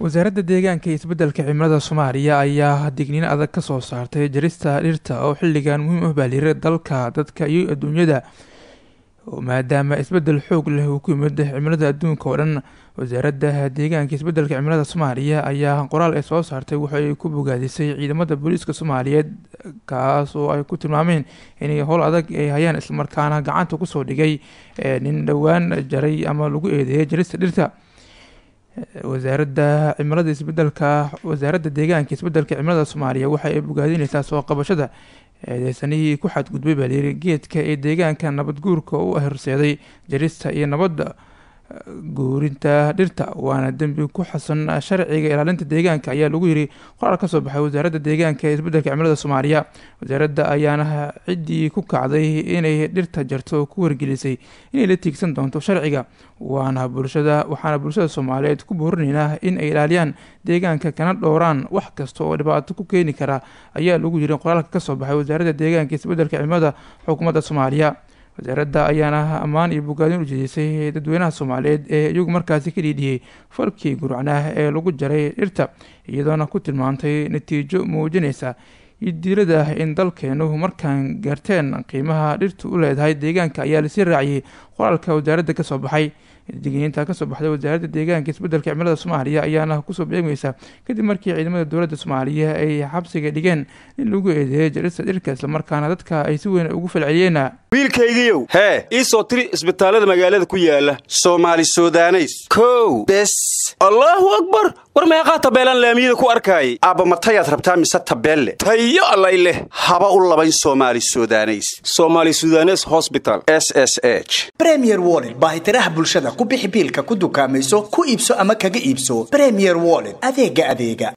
wasaaradda deegaanka iyo isbeddelka cimilada soomaaliya ayaa digniin adag ka soo saartay jarista dhirta oo xilligan muhiim u ah baaliray dalka dadka iyo adduunyada maadaama isbeddel xoog leh uu ku yimid cimilada adduunka oo dhan wasaaradda deegaanka isbeddelka cimilada soomaaliya ayaa qoraal ay soo saartay waxa ku bogaadisay ciidamada booliiska soomaaliyeed kaas oo ay ku tilmaameen inay howl adag ay hayaan islamarkaana gacanta kusoo dhigay eh, nin dhowaan jaray ama lagu eedeeyay jarista dhirta wasaaradda cimilada isbedelka wasaaradda deegaanka isbedelka cimilada soomaaliya waxay ay bogaadineysaa soo qabashada eedeysanihii ku xadgudbay baa layiri geedka ee deegaanka nabad guurka u horseeday jarista iyo nabadda guurinta dhirta waana dembi ku xasan sharciga ilaalinta deegaanka ayaa lagu yiri qoraal ka soo baxay wasaaradda deegaanka ee isbeddelka cimilada soomaaliya wasaaradda ayaana ciddii ku kacday inay dhirta jarto ku wargelisay inay la tiigsan doonto sharciga waana bulshada waxaana bulshada soomaaliyeed ku boorinaynaa in ay ilaaliyaan deegaanka kana dhowraan wax kasta oo dhibaato ku keeni kara ayaa lagu yiri qoraalka ka soo baxay wasaaradda deegaanka isbeddelka cimilada xukuumadda soomaaliya wasaaradda ayaana ammaan iyo bogaadin u jeedisay dadweynaha soomaaliyeed ee iyagu markaasi ka dhiidhiyey falkii gurcnah ee lagu jaray dhirta iyadoona ku tilmaantay natiijo muujinaysa iyo idiirada ah in dalkeenu markaan gaarteen qiimaha dhirtu u leedahay deegaanka ayaa lasii raaciyey qoraalka wasaaradda ka soo baxay ka soo baxday wasaaradda deegaanka isbedelka cimilada soomaaliya ayaana kusoo beegmaysa kadib markii ciidamada dowladda soomaaliya ay xabsiga dhigeen in lagu eedeeyay jarista dhirka isla markaana dadka ay si weyn ugu falceliyeen wiilkaygiiyow hee ii soo tiri isbitaallada magaalada ku yaala soomaali sudaneys kow bes allaahu akbar war meeqaa tabeelaan laamiyada ku arkaayay aabba matayaad rabtaa mise tabeelle tayo allay leh haba u labayn somaali sudaneys somaali sudanes hosbital s s h bremier wolin bulshada ku bixi biilka ku dukaamayso ku iibso ama kaga iibso premier wallet adeega adeega